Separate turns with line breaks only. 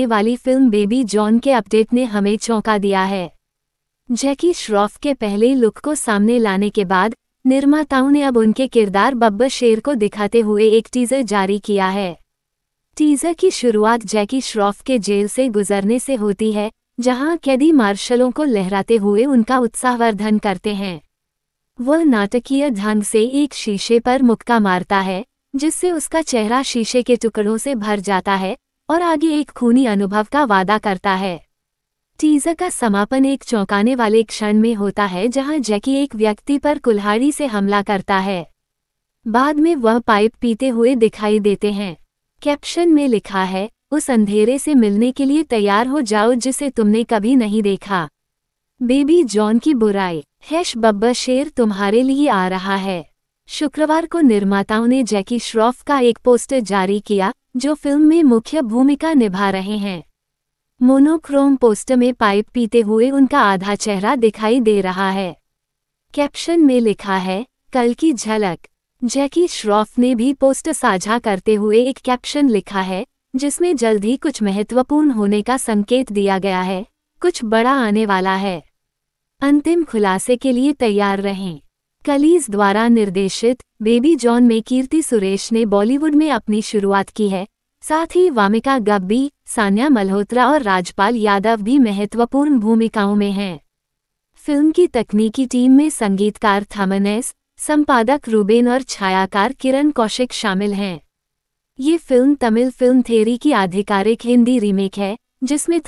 आने वाली फिल्म बेबी जॉन के अपडेट ने हमें चौंका दिया है जैकी श्रॉफ के पहले लुक को सामने लाने के बाद निर्माताओं ने अब उनके किरदार बब्बर शेर को दिखाते हुए एक टीजर जारी किया है टीजर की शुरुआत जैकी श्रॉफ के जेल से गुजरने से होती है जहां कैदी मार्शलों को लहराते हुए उनका उत्साहवर्धन करते हैं वह नाटकीय ढंग से एक शीशे पर मुक्का मारता है जिससे उसका चेहरा शीशे के टुकड़ों से भर जाता है और आगे एक खूनी अनुभव का वादा करता है टीजर का समापन एक चौंकाने वाले क्षण में होता है जहां जैकी एक व्यक्ति पर कुल्हाड़ी से हमला करता है बाद में वह पाइप पीते हुए दिखाई देते हैं कैप्शन में लिखा है उस अंधेरे से मिलने के लिए तैयार हो जाओ जिसे तुमने कभी नहीं देखा बेबी जॉन की बुराई हैश बब्बर शेर तुम्हारे लिए आ रहा है शुक्रवार को निर्माताओं ने जैकी श्रॉफ का एक पोस्टर जारी किया जो फिल्म में मुख्य भूमिका निभा रहे हैं मोनोक्रोम पोस्टर में पाइप पीते हुए उनका आधा चेहरा दिखाई दे रहा है कैप्शन में लिखा है कल की झलक जैकी श्रॉफ ने भी पोस्ट साझा करते हुए एक कैप्शन लिखा है जिसमें जल्द ही कुछ महत्वपूर्ण होने का संकेत दिया गया है कुछ बड़ा आने वाला है अंतिम खुलासे के लिए तैयार रहें कलीज द्वारा निर्देशित बेबी जॉन में कीर्ति सुरेश ने बॉलीवुड में अपनी शुरुआत की है साथ ही वामिका गब्बी सान्या मल्होत्रा और राजपाल यादव भी महत्वपूर्ण भूमिकाओं में हैं फिल्म की तकनीकी टीम में संगीतकार थमनेस संपादक रूबेन और छायाकार किरण कौशिक शामिल हैं ये फिल्म तमिल फिल्म थेरी की आधिकारिक हिंदी रीमेक है जिसमें